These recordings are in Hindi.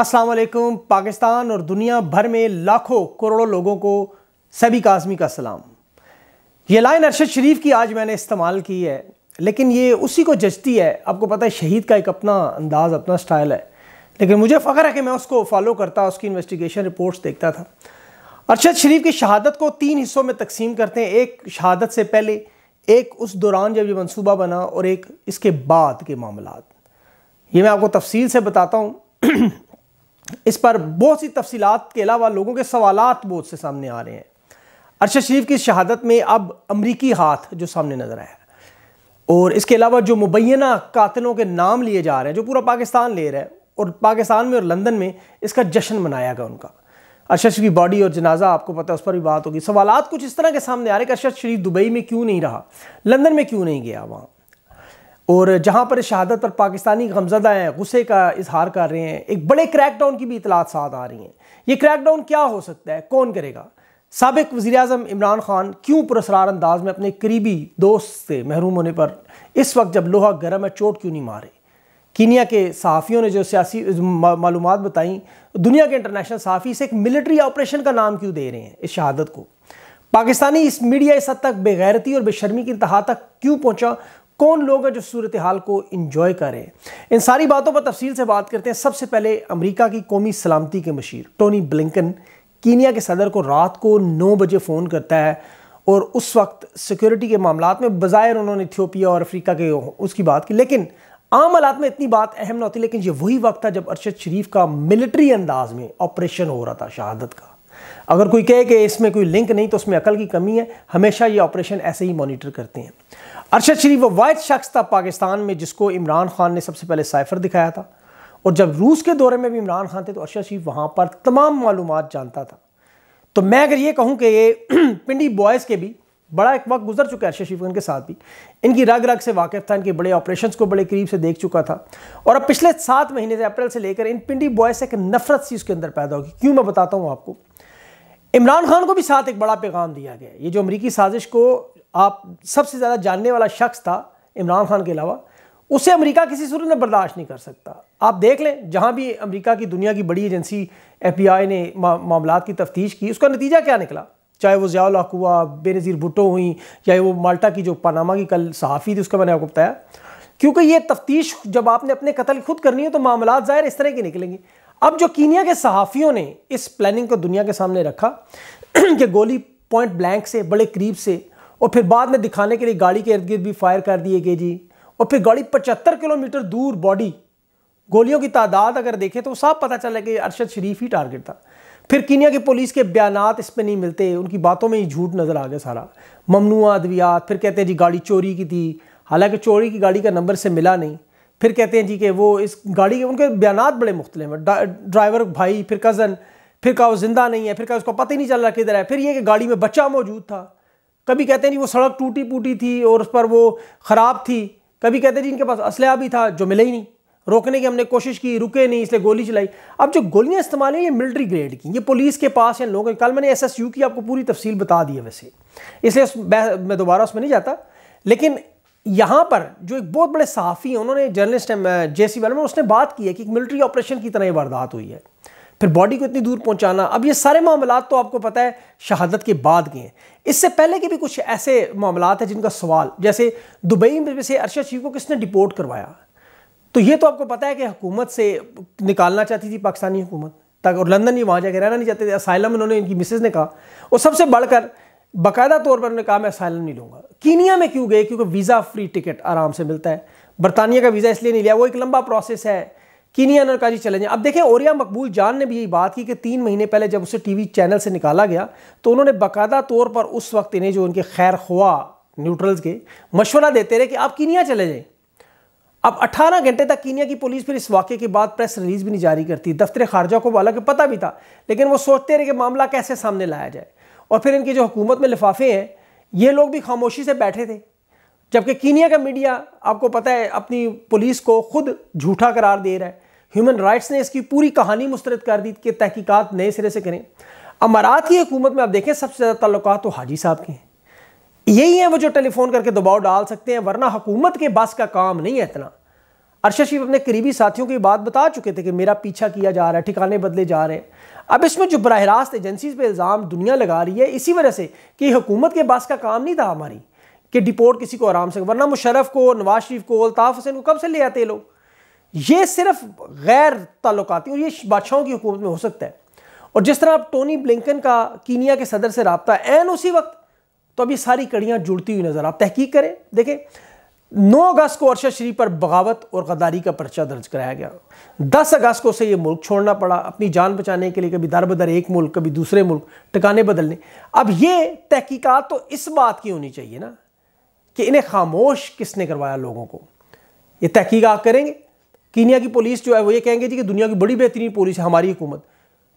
अस्सलाम पाकिस्तान और दुनिया भर में लाखों करोड़ों लोगों को सभी काजमी का सलाम ये लाइन अरशद शरीफ की आज मैंने इस्तेमाल की है लेकिन ये उसी को जचती है आपको पता है शहीद का एक अपना अंदाज़ अपना स्टाइल है लेकिन मुझे फ़ख्र है कि मैं उसको फॉलो करता उसकी इन्वेस्टिगेशन रिपोर्ट्स देखता था अरशद शरीफ की शहादत को तीन हिस्सों में तकसीम करते हैं एक शहादत से पहले एक उस दौरान जब ये मनसूबा बना और एक इसके बाद के मामला ये मैं आपको तफसील से बताता हूँ इस पर बहुत सी तफसीत के अलावा लोगों के सवाल बहुत से सामने आ रहे हैं अरशद शरीफ की शहादत में अब अमरीकी हाथ जो सामने नज़र आया और इसके अलावा जो मुबैना कातलों के नाम लिए जा रहे हैं जो पूरा पाकिस्तान ले रहा है और पाकिस्तान में और लंदन में इसका जश्न मनाया गया उनका अरशद शरीफ की बॉडी और जनाजा आपको पता है उस पर भी बात होगी सवालत कुछ इस तरह के सामने आ रहे हैं कि अरशद शरीफ दुबई में क्यों नहीं रहा लंदन में क्यों नहीं गया वहाँ और जहाँ पर शहादत पर पाकिस्तानी गमजदा हैं गुस्से का इजहार कर रहे हैं एक बड़े क्रैकडाउन की भी इतलात साथ आ रही हैं ये क्रैकडाउन क्या हो सकता है कौन करेगा सबक वज़ी अजम इमरान ख़ान क्यों पुरसरार अंदाज में अपने करीबी दोस्त से महरूम होने पर इस वक्त जब लोहा गर्म है चोट क्यों नहीं मारे कीनिया के सहाफ़ियों ने जो सियासी मालूम बताई दुनिया के इंटरनेशनल सहाफ़ी इसे एक मिलिट्री ऑपरेशन का नाम क्यों दे रहे हैं इस शहादत को पाकिस्तानी इस मीडिया इस हद तक बेगैरती और बेशर्मी की इंतहा तक क्यों पहुंचा कौन लोग हैं जो सूरत हाल को इंजॉय करें इन सारी बातों पर तफसील से बात करते हैं सबसे पहले अमरीका की कौमी सलामती के मशीर टोनी ब्लिकन कीनिया के सदर को रात को नौ बजे फ़ोन करता है और उस वक्त सिक्योरिटी के मामला में बज़ाहिर उन्होंने इथियोपिया और अफ्रीका के उसकी बात की लेकिन आम हालात में इतनी बात अहम न होती लेकिन ये वही वक्त था जब अरशद शरीफ का मिलिट्री अंदाज में ऑपरेशन हो रहा था शहादत का अगर कोई कहे कि इसमें कोई लिंक नहीं तो उसमें अकल की कमी है हमेशा ये ऑपरेशन ऐसे ही मॉनिटर करते हैं अरशद शरीफ वो वाद शख्स था पाकिस्तान में जिसको इमरान खान ने सबसे पहले साइफर दिखाया था और जब रूस के दौरे में भी इमरान खान थे तो अरशद शरीफ वहाँ पर तमाम मालूम जानता था तो मैं अगर ये कहूँ कि ये पिंडी बॉयज़ के भी बड़ा एक वक्त गुजर चुका है अरशद शरीफ के साथ भी इनकी रग रग से वाकफ़ था इनके बड़े ऑपरेशन को बड़े करीब से देख चुका था और अब पिछले सात महीने से अप्रैल से लेकर इन पिंडी बॉयज़ से एक नफरत सी उसके अंदर पैदा होगी क्यों मैं बताता हूँ आपको इमरान खान को भी साथ एक बड़ा पैगाम दिया गया ये जो अमरीकी साजिश को आप सबसे ज़्यादा जानने वाला शख्स था इमरान खान के अलावा उसे अमेरिका किसी सूरत में बर्दाश्त नहीं कर सकता आप देख लें जहाँ भी अमेरिका की दुनिया की बड़ी एजेंसी एफ आई ने मा, मामला की तफ्तीश की उसका नतीजा क्या निकला चाहे वो जिया हक हुआ बेनज़ीर भुट्टो हुई चाहे वो माल्टा की जो पानामा की कल सहाफ़ी थी उसका मैंने आपको बताया क्योंकि ये तफ्तीश जब आपने अपने कतल खुद करनी है तो मामला ज़ाहिर इस तरह के निकलेंगे अब जो कीनिया के सहाफ़ियों ने इस प्लानिंग को दुनिया के सामने रखा कि गोली पॉइंट ब्लैंक से बड़े करीब से और फिर बाद में दिखाने के लिए गाड़ी के इर्द गिर्द भी फायर कर दिए गए जी और फिर गाड़ी पचहत्तर किलोमीटर दूर बॉडी गोलियों की तादाद अगर देखें तो साफ पता चला कि अरशद शरीफ ही टारगेट था फिर कीनिया की पुलिस के बयान इस पर नहीं मिलते उनकी बातों में ही झूठ नज़र आ गया सारा ममनू अद्वियात फिर कहते हैं जी गाड़ी चोरी की थी हालांकि चोरी की गाड़ी का नंबर से मिला नहीं फिर कहते हैं जी कि वो इस गाड़ी के उनके बयान बड़े मुख्तलि हैं ड्राइवर भाई फिर कज़न फिर कहा वो ज़िंदा नहीं है फिर कहा उसको पता ही नहीं चल रहा किधर है फिर ये कि गाड़ी में बच्चा मौजूद था कभी कहते हैं जी वो सड़क टूटी पूटी थी और उस पर वो ख़राब थी कभी कहते हैं जी इनके पास असलह भी था जो मिले ही नहीं रोकने की हमने कोशिश की रुके नहीं इसलिए गोली चलाई अब जो गोलियां इस्तेमाल हैं ये मिलिट्री ग्रेड की ये पुलिस के पास हैं लोगों के कल मैंने एसएसयू की आपको पूरी तफसील बता दी है वैसे इसलिए मैं दोबारा उसमें नहीं जाता लेकिन यहाँ पर जो एक बहुत बड़े सहाफ़ी हैं उन्होंने जर्नलिस्ट हैं सी वाले में उसने बात की है कि एक मिलिट्री ऑपरेशन की तरह ये वारदात हुई है फिर बॉडी को इतनी दूर पहुँचाना अब ये सारे मामला तो आपको पता है शहादत के बाद के हैं इससे पहले के भी कुछ ऐसे मामला हैं जिनका सवाल जैसे दुबई में से अरशद शीफ को किसने डिपोर्ट करवाया तो ये तो आपको पता है कि हुकूमत से निकालना चाहती थी पाकिस्तानी हुकूमत तक और लंदन ही वहाँ जाकर रहना नहीं चाहते थे असाइलम उन्होंने इनकी मिसेज ने कहा और सबसे बढ़कर बाकायदा तौर पर उन्होंने कहा मैं असाइलम नहीं लूँगा कीनिया में क्यों गए क्योंकि वीज़ा फ्री टिकट आराम से मिलता है बरतानिया का वीज़ा इसलिए नहीं लिया वो एक लंबा प्रोसेस है कीनिया काजी चले जाए अब देखें औरिया मकबूल जान ने भी यही बात की कि तीन महीने पहले जब उसे टीवी चैनल से निकाला गया तो उन्होंने बाकायदा तौर पर उस वक्त इन्हें जो उनके खैर खुआ न्यूट्रल्स के मशवरा देते रहे कि आप कीनिया चले जाएं अब 18 घंटे तक कीनिया की पुलिस फिर इस वाक़े के बाद प्रेस रिलीज भी नहीं जारी करती दफ्तर खारजा को हालांकि पता भी था लेकिन वो सोचते रहे कि मामला कैसे सामने लाया जाए और फिर इनकी जो हुकूमत में लिफाफे हैं ये लोग भी खामोशी से बैठे थे जबकि कीनिया का मीडिया आपको पता है अपनी पुलिस को खुद झूठा करार दे रहा है ह्यूमन राइट्स ने इसकी पूरी कहानी मुस्तरद कर दी कि तहकीकात नए सिरे से करें अमारात की हुकूमत में आप देखें सबसे ज़्यादा तल्लक तो हाजी साहब के हैं यही हैं वो जो टेलीफोन करके दबाव डाल सकते हैं वरना हुकूमत के बस का काम नहीं है इतना अरशद शरीफ अपने करीबी साथियों की बात बता चुके थे कि मेरा पीछा किया जा रहा है ठिकाने बदले जा रहे हैं अब इसमें जो बरह रास्त एजेंसीज़ पर इल्ज़ाम दुनिया लगा रही है इसी वजह से कि हुकूमत के पास का काम नहीं था हमारी कि डिपोर्ट किसी को आराम से वरना मुशरफ को नवाज शरीफ को अल्ताफ़ हुसैन को कब से ले आते लोग ये सिर्फ गैर ताल्लुकाती और ये बादशाहों की हुकूमत में हो सकता है और जिस तरह आप टोनी ब्लिंकन का कीनिया के सदर से रबता एन उसी वक्त तो अब ये सारी कड़ियाँ जुड़ती हुई नज़र आप तहकीक करें देखें 9 अगस्त को अरशद शरीफ पर बगावत और गद्दारी का पर्चा दर्ज कराया गया 10 अगस्त को उसे यह मुल्क छोड़ना पड़ा अपनी जान बचाने के लिए कभी दर बदर एक मुल्क कभी दूसरे मुल्क टिकाने बदलने अब ये तहकीकात तो इस बात की होनी चाहिए ना कि इन्हें खामोश किसने करवाया लोगों को ये तहकीकात करेंगे कीनिया की पुलिस जो है वो ये कहेंगे जी कि दुनिया की बड़ी बेहतरीन पुलिस है हमारी हुकूमत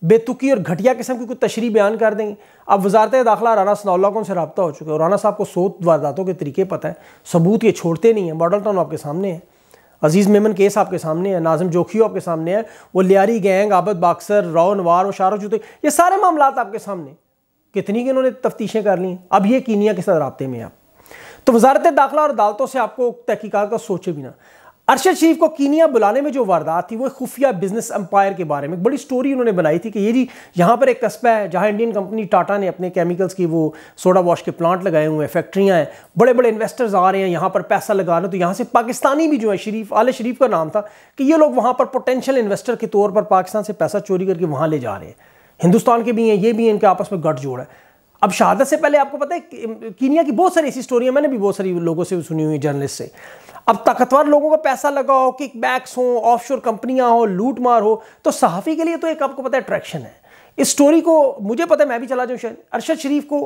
बेतुकी और घटिया किस्म की कोई तशरी बयान कर देंगे अब वजारत दाखिला राना सनाउल्ला को उनसे रबता हो चुके हैं और राना साहब को सोत वारदातों के तरीके पता है सबूत ये छोड़ते नहीं है मॉडल टाउन आपके सामने है अजीज़ मेमन केस आपके सामने है नाजिम जोखी आपके सामने है वो लियारी गैंग आबद बाक्सर राव नवार और शारो जूते ये सारे मामला आपके सामने कितनी की इन्होंने तफ्तीशें कर ली अब ये कीनिया के साथ रबते में आप तो वजारत दाखिला और अदालतों से आपको तहकीकत का सोचे भी ना अरशद शरीफ को कीनिया बुलाने में जो वारदात थी वो खुफिया बिजनेस अंपायर के बारे में एक बड़ी स्टोरी उन्होंने बनाई थी कि ये जी यहाँ पर एक कस्बा है जहाँ इंडियन कंपनी टाटा ने अपने केमिकल्स की वो सोडा वॉश के प्लांट लगाए हुए हैं फैक्ट्रियाँ हैं बड़े बड़े इन्वेस्टर्स आ रहे हैं यहाँ पर पैसा लगाना तो यहाँ से पाकिस्तानी भी जो है शरीफ आल शरीफ का नाम था कि ये लोग वहाँ पर पोटेंशियल इन्वेस्टर के तौर पर पाकिस्तान से पैसा चोरी करके वहाँ ले जा रहे हैं हिंदुस्तान के भी हैं ये भी हैं इनके आपस में गठजोड़ है अब शहादत से पहले आपको पता है कीनिया की बहुत सारी ऐसी स्टोरियाँ मैंने भी बहुत सारी लोगों से सुनी हुई जर्नलिस्ट से अब ताकतवर लोगों का पैसा लगा हो किक बैक्स हों ऑफशोर कंपनियां हो लूट मार हो तो सहाफ़ी के लिए तो एक आपको पता है अट्रैक्शन है इस स्टोरी को मुझे पता है मैं भी चला जाऊँ शायद अरशद शरीफ को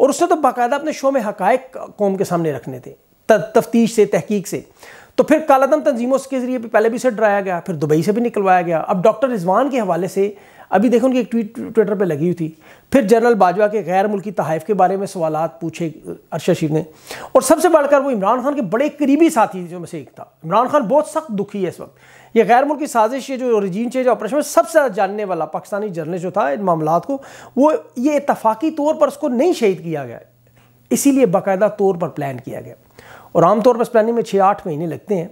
और उसने तो बाकायदा अपने शो में हकायक कौम के सामने रखने थे तफ्तीश से तहकीक से तो फिर कालादम तंजीमों के जरिए भी पहले भी से डराया गया फिर दुबई से भी निकलवाया गया अब डॉक्टर रिजवान के हवाले से अभी देखो उनकी एक ट्वीट ट्विटर पर लगी हुई थी फिर जनरल बाजवा के गैर मुल्की तहफ़ के बारे में सवाल पूछे अरशद शरीफ ने और सबसे बढ़कर वो इमरान खान के बड़े करीबी साथी जो में से एक था इमरान खान बहुत सख्त दुखी है इस वक्त ये गैर मुल्की साजिश ये जो रजीन चेज ऑपरेशन में सबसे ज़्यादा जानने वाला पाकिस्तानी जर्नल जो था इन मामला को वो ये इतफाक़ी तौर पर उसको नहीं शहीद किया गया इसीलिए बाकायदा तौर पर प्लान किया गया और आमतौर पर इस प्लानिंग में छः आठ महीने लगते हैं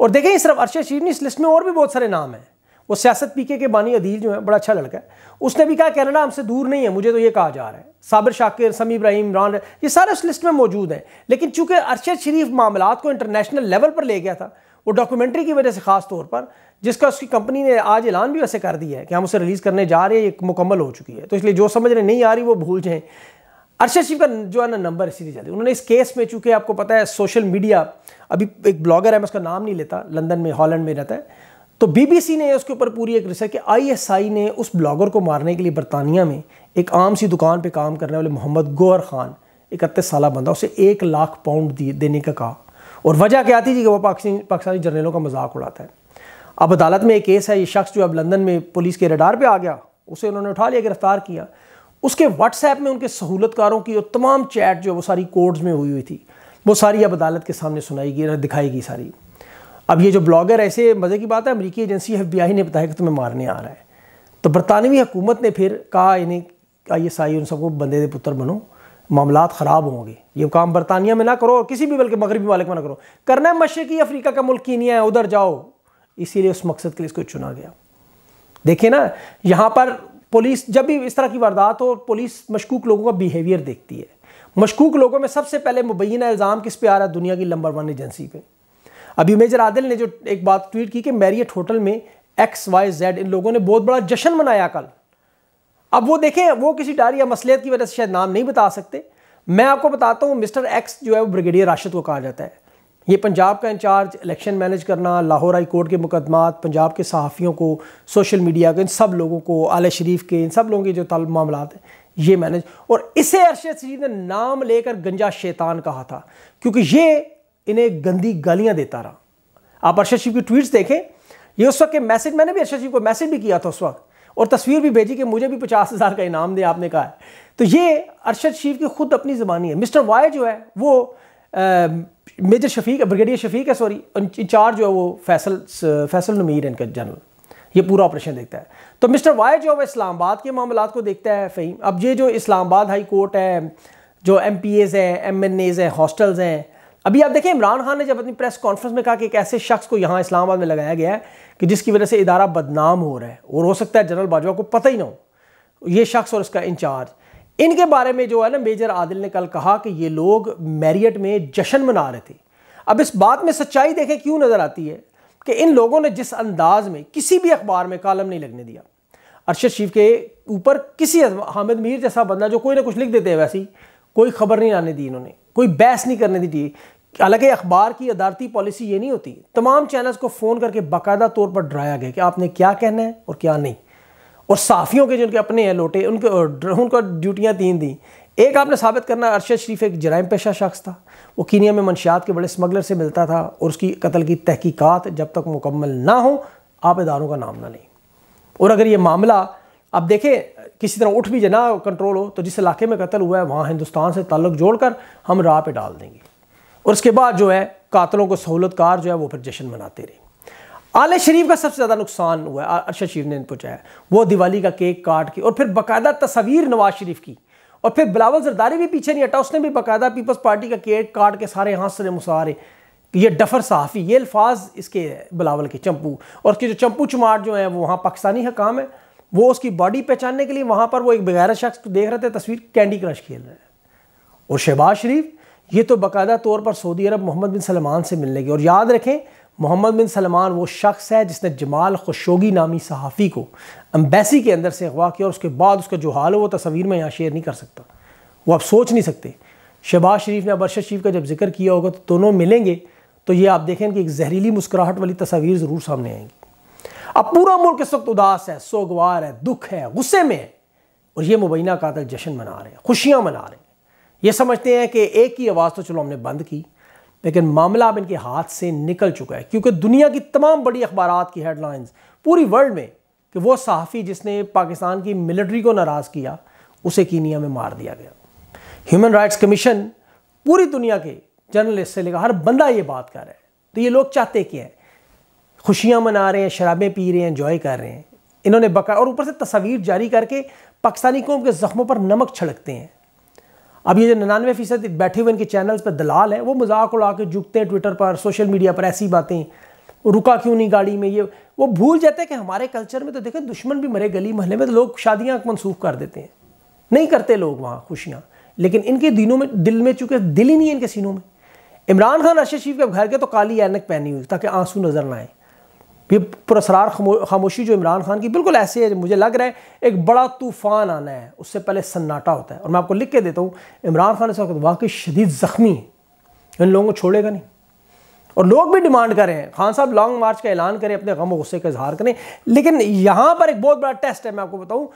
और देखें सिर्फ अरशद शरीफ ने इस लिस्ट में और भी बहुत सारे नाम हैं वो सियासत पीके के बानी अदील जो है बड़ा अच्छा लड़का है उसने भी कहा कैनेडा हमसे दूर नहीं है मुझे तो ये कहा जा रहा है साबिर शाकिर समी इब्राहिम इमरान ये सारे उस लिस्ट में मौजूद हैं लेकिन चूंकि अरशद शरीफ मामला को इंटरनेशनल लेवल पर ले गया था वो डॉक्यूमेंट्री की वजह से खास तौर पर जिसका उसकी कंपनी ने आज ऐलान भी वैसे कर दिया है कि हम उसे रिलीज़ करने जा रहे हैं ये मुकम्मल हो चुकी है तो इसलिए जो समझ रहे नहीं आ रही वो भूल जाएँ अरशद शरीफ का जो है ना नंबर इसीलिए जल्दी उन्होंने इस केस में चूंकि आपको पता है सोशल मीडिया अभी एक ब्लॉगर है मैं उसका नाम नहीं लेता लंदन में हॉलैंड में रहता है तो बीबीसी ने उसके ऊपर पूरी एक रिसर्च कि आईएसआई ने उस ब्लॉगर को मारने के लिए बरतानिया में एक आम सी दुकान पे काम करने वाले मोहम्मद गोहर खान इकतीस साल बंदा उसे एक लाख पाउंड देने का कहा और वजह क्या थी कि वह पाकिस्तानी जर्नलों का मजाक उड़ाता है अब अदालत में एक केस है ये शख्स जो अब लंदन में पुलिस के रडार पर आ गया उसे उन्होंने उठा लिया गिरफ्तार किया उसके व्हाट्सएप में उनके सहूलतकारों की और तमाम चैट जो वो सारी कोर्ट्स में हुई हुई थी वो सारी अब अदालत के सामने सुनाई गई दिखाई गई सारी अब ये जो ब्लॉगर ऐसे मज़े की बात है अमरीकी एजेंसी एफ ने बताया कि तुम्हें मारने आ रहा है तो बरतानवी हुकूमत ने फिर कहा इन्हें आई एस आई उन सबको बंदे दे पुत्र बनो मामला ख़राब होंगे ये काम बरतानिया में ना करो और किसी भी बल्कि मगरबी मालिक में ना करो करना है मशरक़ी अफ्रीका का मुल्क नहीं है उधर जाओ इसीलिए उस मकसद के लिए इसको चुना गया देखिए ना यहाँ पर पुलिस जब भी इस तरह की वारदात हो पुलिस मशकूक लोगों का बिहेवियर देखती है मशकूक लोगों में सबसे पहले मुबैना इल्ज़ाम किस पे आ रहा है दुनिया की नंबर वन एजेंसी पर अभी मेजर आदिल ने जो एक बात ट्वीट की कि मैरियट होटल में एक्स वाई जेड इन लोगों ने बहुत बड़ा जश्न मनाया कल अब वो देखें वो किसी डर या मसलियत की वजह से शायद नाम नहीं बता सकते मैं आपको बताता हूँ मिस्टर एक्स जो है वो ब्रिगेडियर राशिद को कहा जाता है ये पंजाब का इंचार्ज इलेक्शन मैनेज करना लाहौर हाई कोर्ट के मुकदमात पंजाब के सहाफ़ियों को सोशल मीडिया के इन सब लोगों को आल शरीफ के इन सब लोगों के जो तल मामला हैं ये मैनेज और इसे अरशद शरीफ ने नाम लेकर गंजा शैतान कहा था क्योंकि ये इन्हें गंदी गालियां देता रहा आप अर्षद शिव की ट्वीट्स देखें ये उस वक्त के मैसेज मैंने भी अरशद शिव को मैसेज भी किया था उस वक्त और तस्वीर भी भेजी कि मुझे भी पचास हज़ार का इनाम दे आपने कहा है तो ये अरशद शिव की खुद अपनी ज़बानी है मिस्टर वाय जो है वो आ, मेजर शफीक ब्रिगेडियर शफीक है सॉरी इंचार्ज जो है वो फैसल फैसल नमीर इनका जनरल ये पूरा ऑपरेशन देखता है तो मिस्टर वाय जो है वह इस्लामाबाद के मामला को देखता है फ़हीम अब ये जो इस्लामाबाद हाई कोर्ट है जो एम पी एज़ हैं एम एन एज़ हैं हॉस्टल्स हैं अभी आप देखें इमरान खान ने जब अपनी प्रेस कॉन्फ्रेंस में कहा कि एक ऐसे शख्स को यहाँ इस्लामाबाद में लगाया गया है कि जिसकी वजह से इदारा बदनाम हो रहा है और हो सकता है जनरल बाजवा को पता ही ना हो ये शख्स और इसका इंचार्ज इनके बारे में जो है ना मेजर आदिल ने कल कहा कि ये लोग मैरियट में जश्न मना रहे थे अब इस बात में सच्चाई देखें क्यों नज़र आती है कि इन लोगों ने जिस अंदाज में किसी भी अखबार में कालम नहीं लगने दिया अरशद शीफ के ऊपर किसी हामिद मीर जैसा बंदा जो कोई ना कुछ लिख देते हैं वैसी कोई खबर नहीं आने दी इन्होंने कोई बहस नहीं करने दी हालांकि अखबार की अदालती पॉलिसी ये नहीं होती तमाम चैनल्स को फ़ोन करके बाकायदा तौर पर डराया गया कि आपने क्या कहना है और क्या नहीं और साफ़ियों के जिनके अपने हैं लोटे उनके उनको ड्यूटियाँ तीन दी एक आपने साबित करना अरशद शरीफ एक जराइम पेशा शख्स था वो कीनिया में मनशियात के बड़े स्मगलर से मिलता था और उसकी कत्ल की तहकीकात जब तक मुकम्मल ना हो आप इदारों का नाम ना लें और अगर ये मामला आप देखें किसी तरह उठ भी जाए ना कंट्रोल हो तो जिस इलाके में कत्ल हुआ है वहाँ हिंदुस्तान से ताल्लुक जोड़कर हम राह पे डाल देंगे और उसके बाद जो है कातलों को सहूलतकार जो है वो फिर जश्न मनाते रहे आले शरीफ का सबसे ज़्यादा नुकसान हुआ है अरशद शरीफ ने पहुँचाया वो दिवाली का केक काट के और फिर बाकायदा तस्वीर नवाज शरीफ की और फिर बिलावल जरदारी भी पीछे नहीं हटा उसने भी बाकायदा पीपल्स पार्टी का केक काट के सारे हाथ से मुसारे ये डफर साफ़ी ये अल्फाज इसके बिलावल के चंपू और उसके जो चंपू चमाट जो है वो वहाँ पाकिस्तानी हकाम है वो उसकी बॉडी पहचानने के लिए वहाँ पर वो एक बगैर शख्स को देख रहे थे तस्वीर कैंडी क्रश खेल रहे हैं और शहबाज शरीफ ये तो बाकायदा तौर पर Saudi Arab Mohammed bin Salman से मिलने गए और याद रखें मोहम्मद बिन सलमान वो शख्स है जिसने जमाल खुशोगी नामी सहाफ़ी को अम्बेसी के अंदर से अगवा किया और उसके बाद उसका जो हाल हो वो तस्वीर में यहाँ शेयर नहीं कर सकता वो आप सोच नहीं सकते शहबाज शरीफ ने अबरशद शरीफ का जब जिक्र किया होगा तो दोनों मिलेंगे तो ये आप देखें कि एक जहरीली मुस्कुराहट वाली तस्वीर ज़रूर सामने आएंगी अब पूरा मुल्क इस वक्त उदास है सोगवार है दुख है गुस्से में है और ये मुबैना कातल जश्न मना रहे हैं खुशियाँ मना रहे हैं ये समझते हैं कि एक ही आवाज़ तो चलो हमने बंद की लेकिन मामला अब इनके हाथ से निकल चुका है क्योंकि दुनिया की तमाम बड़ी अखबार की हेडलाइंस पूरी वर्ल्ड में कि वो सहाफ़ी जिसने पाकिस्तान की मिलिट्री को नाराज़ किया उसे कीनिया में मार दिया गया ह्यूमन राइट्स कमीशन पूरी दुनिया के जर्नलिस्ट से लेकर हर बंदा ये बात कर रहा है तो ये लोग चाहते क्या है खुशियाँ मना रहे हैं शराबें पी रहे हैं इन्जॉय कर रहे हैं इन्होंने बका और ऊपर से तस्वीर जारी करके पाकिस्तानी कौम के ज़ख्मों पर नमक छिड़कते हैं अब ये जो निन्यानवे फ़ीसद बैठे हुए इनके चैनल्स पर दलाल हैं वो मजाक उड़ा के झुकते हैं ट्विटर पर सोशल मीडिया पर ऐसी बातें रुका क्यों नहीं गाड़ी में ये वो भूल जाते हैं कि हमारे कल्चर में तो देखें दुश्मन भी मरे गली महल में तो लोग शादियाँ मनसूख कर देते हैं नहीं करते लोग वहाँ खुशियाँ लेकिन इनके दिनों में दिल में चूँकि दिल ही नहीं है इनके सीनों में इमरान खान अर्शद शीफ के घर के तो काली एनक पहनी हुई ताकि आंसू नज़र ना आए ये पुरसरार खामोशी जो इमरान खान की बिल्कुल ऐसे है मुझे लग रहा है एक बड़ा तूफ़ान आना है उससे पहले सन्नाटा होता है और मैं आपको लिख के देता हूँ इमरान खान इस वक्त वाकई शदीद ज़ख्मी है इन लोगों को छोड़ेगा नहीं और लोग भी डिमांड कर रहे हैं खान साहब लॉन्ग मार्च का ऐलान करें अपने गम गुस्से का इजहार करें लेकिन यहाँ पर एक बहुत बड़ा टेस्ट है मैं आपको बताऊँ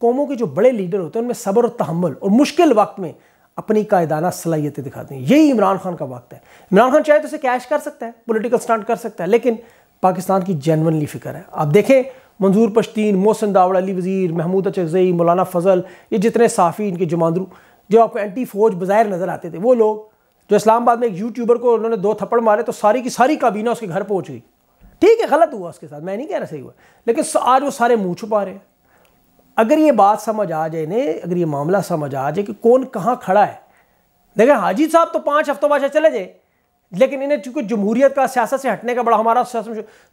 कौमों के जो बड़े लीडर होते हैं उनमें सब्र और तहमल और मुश्किल वक्त में अपनी कायदाना सलाहियतें दिखाते हैं यही इमरान खान का वक्त है इमरान खान चाहे तो उसे कैश कर सकता है पोलिटिकल स्टंट कर सकता है लेकिन पाकिस्तान की जेनवनली फ़िक्र है आप देखें मंजूर पश्तीन मोहसन दावड़ अली वज़ीर महमूद चकजई मौलाना फ़जल ये जितने साफ़ी इनके जुमांदरू जो आपको एंटी फ़ौज बज़ाहिर नज़र आते थे वो लोग जो इस्लामाबाद में एक यूट्यूबर को उन्होंने दो थप्पड़ मारे तो सारी की सारी काबीना उसके घर पहुँच गई ठीक है गलत हुआ उसके साथ मैं नहीं कह रहा सही हुआ लेकिन आज वो सारे मुँह छुपा रहे हैं अगर ये बात समझ आ जाए इन्हें अगर ये मामला समझ आ जाए कि कौन कहाँ खड़ा है देखें हाजी साहब तो पाँच हफ्तों बाद चले जाए लेकिन इन्हें चूंकि जमहूरियत का सियासत से हटने का बड़ा हमारा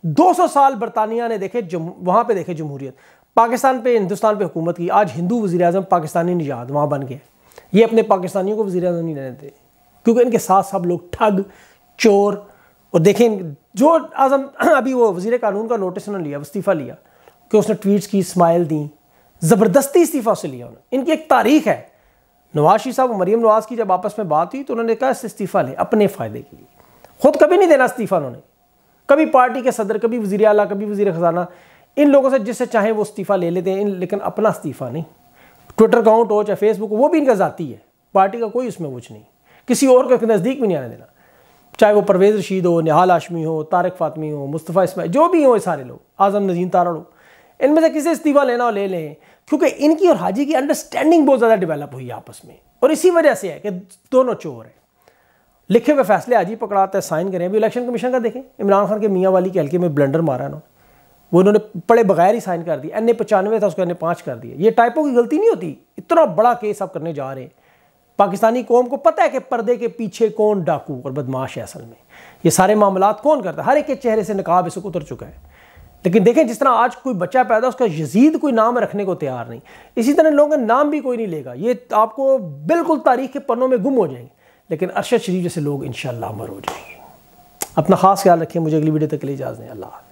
दो सौ साल बरतानिया ने देखे वहाँ पर देखे जमहूरियत पाकिस्तान पे हिंदुस्तान पर हुकूमत की आज हिंदू वजी अजम पाकिस्तानी निजात वहाँ बन गए ये अपने पाकिस्तानियों को वजी अजम नहीं रहने देते क्योंकि इनके साथ सब लोग ठग चोर और देखें जो आजम अभी वो वजीर कानून का नोटिस उन्होंने लिया इस्तीफ़ा लिया कि उसने ट्वीट्स की स्माइल दी ज़बरदस्ती इस्तीफ़ा से लिया उन्होंने इनकी एक तारीख है नवाज शी साहब मरीम नवाज की जब आपस में बात हुई तो उन्होंने कहा इस्तीफ़ा लें अपने फ़ायदे के लिए खुद कभी नहीं देना इस्तीफा उन्होंने कभी पार्टी के सदर कभी वजी अला कभी वजीर ख़जाना इन लोगों से जिससे चाहे वो इस्तीफ़ा ले लेते हैं लेकिन अपना इस्तीफ़ा नहीं ट्विटर अकाउंट हो चाहे फेसबुक वो भी इनका ज़ाती है पार्टी का कोई उसमें कुछ नहीं किसी और को नज़दीक भी नहीं आने देना चाहे वो परवेज़ रशीद हो निहाल आशमी हो तारक फातमी हो मुस्तफ़ा इसमें जो भी हो ये सारे लोग आज़म नजीन तारण हो इनमें से किसे इस्तीफ़ा लेना हो ले लें क्योंकि इनकी और हाजी की अंडरस्टैंडिंग बहुत ज़्यादा डेवलप हुई है आपस में और इसी वजह से है कि दोनों चोर हैं लिखे हुए फैसले आज ही पकड़ाते तो हैं साइन करें अभी इलेक्शन कमीशन का देखें इमरान खान के मियाँ वाली के हल्के में ब्लेंडर मारा ना वो उन्होंने पड़े बगैर ही साइन कर दिया एन ए पचानवे था उसको एन ए पाँच कर दिया ये टाइपों की गलती नहीं होती इतना बड़ा केस आप करने जा रहे हैं पाकिस्तानी कौम को पता है कि पर्दे के पीछे कौन डाकू और बदमाश है असल में ये सारे मामला कौन करता है हर एक के चेहरे से नकाब इसको उतर चुका है लेकिन देखें जिस तरह आज कोई बच्चा पैदा उसका यजीद कोई नाम रखने को तैयार नहीं इसी तरह लोगों का नाम भी कोई नहीं लेगा ये आपको बिल्कुल तारीख के पन्नों में गुम हो जाएंगे लेकिन अरशद शरीफ जैसे लोग इन अमर हो जाएंगे अपना ख़ास ख्याल रखें मुझे अगली वीडियो तक के लिए इजाज़ दें अल्लाह